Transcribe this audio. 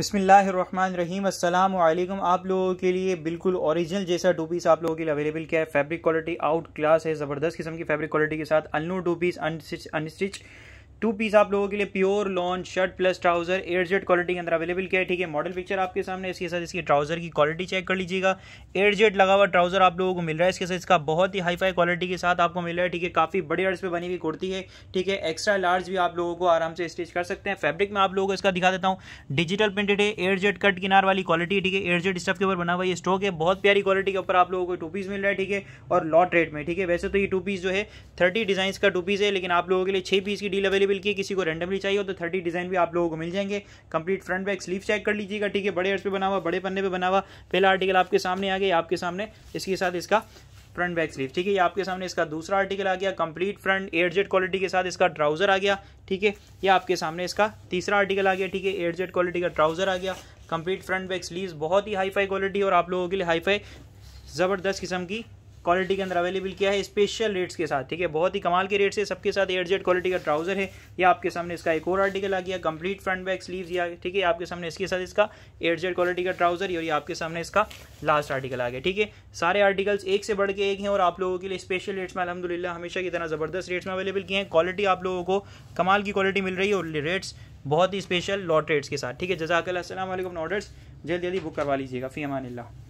बिसमीम अल्लाम आप लोगों के लिए बिल्कुल ओरिजिनल जैसा टू पीस आप लोगों के लिए अवेलेबल किया है फैब्रिक क्वालिटी आउट क्लास है ज़बरदस्त किस्म की फैब्रिक क्वालिटी के साथ अनू two piece unstitch two piece आप लोगों के लिए pure lawn shirt plus trouser air jet quality के अंदर अवेलेबल किया है ठीक है मॉडल पिक्चर आपके सामने इसके साथ इसकी ट्राउजर की क्वालिटी चेक कर लीजिएगा एयर जेड लगा हुआ ट्राउजर आप लोगों को मिल रहा है इसके साथ इसका बहुत ही हाई फाई क्वालिटी के साथ आपको मिल रहा है ठीक है काफी बड़े अर्ज पे बनी हुई कुर्ती है ठीक है एक्स्ट्रा लार्ज भी आप लोगों को आराम से स्टिच कर सकते हैं फेब्रिक में आप लोगों को इसका दिखा देता हूँ डिजिटल प्रिंटेड है एयर जेड कट किनार वाली क्वालिटी है ठीक है एयर जेड स्टफ के ऊपर बना हुआ ये स्टॉक है बहुत प्यारी क्वालिटी के ऊपर आप लोगों को टू पीस मिल रहा है ठीक है और लॉट रेट में ठीक है वैसे तो ये टू पीस जो है थर्टी डिजाइन का टू पीस है लेकिन आप लोगों के लिए छह पीस की डील अवेलेबल अवेलेबल की किसी को रेंडमली चाहिए तो थर्टी डिज़ाइन भी आप लोगों को मिल जाएंगे complete front back sleeve check कर लीजिएगा ठीक है बड़े अर्स पे बना हुआ बड़े पन्ने पे बना हुआ पहला आर्टिकल आपके सामने आ गया आपके सामने इसके साथ इसका फ्रंट बैक स्लीव ठीक है ये आपके सामने इसका दूसरा आर्टिकल आ गया कंप्लीट फ्रंट एयरजेट क्वालिटी के साथ इसका ट्राउजर आ गया ठीक है ये आपके सामने इसका तीसरा आर्टिकल आ गया ठीक है एयरजेट क्वालिटी का ट्राउजर आ गया कंप्लीट फ्रंट बैक स्लीव्स बहुत ही हाई फाई क्वालिटी और आप लोगों के लिए हाई फाई ज़बरदस्त किस्म की क्वालिटी के अंदर अवेलेबल किया है स्पेशल रेट्स के साथ ठीक है बहुत ही कमाल के रेट्स है सबके साथ एयर जेड क्वालिटी का ट्राउजर है या आपके सामने इसका एक और आर्टिकल आ गया कंप्लीट फ्रंट बैक स्लीव या ठीक है आपके सामने इसके साथ इसका एयर जेड क्वालिटी का ट्राउजर और ये आपके सामने इसका लास्ट आर्टिकल आ गया ठीक है सारे आर्टिकल्स एक से बढ़ के एक हैं और आप लोगों के लिए स्पेशल रेट्स में अलहमदिल्ला हमेशा की तरह ज़बरदस्त रेट्स में अवेलेबल किए हैं क्वालिटी आप लोगों को कमाल की क्वालिटी मिल रही है और रेट्स बहुत ही स्पेशल लॉट रेट्स के साथ ठीक है जजाक असल ऑर्डर्स जल्दी जल्दी बुक करवा लीजिएगा फ़ी अमान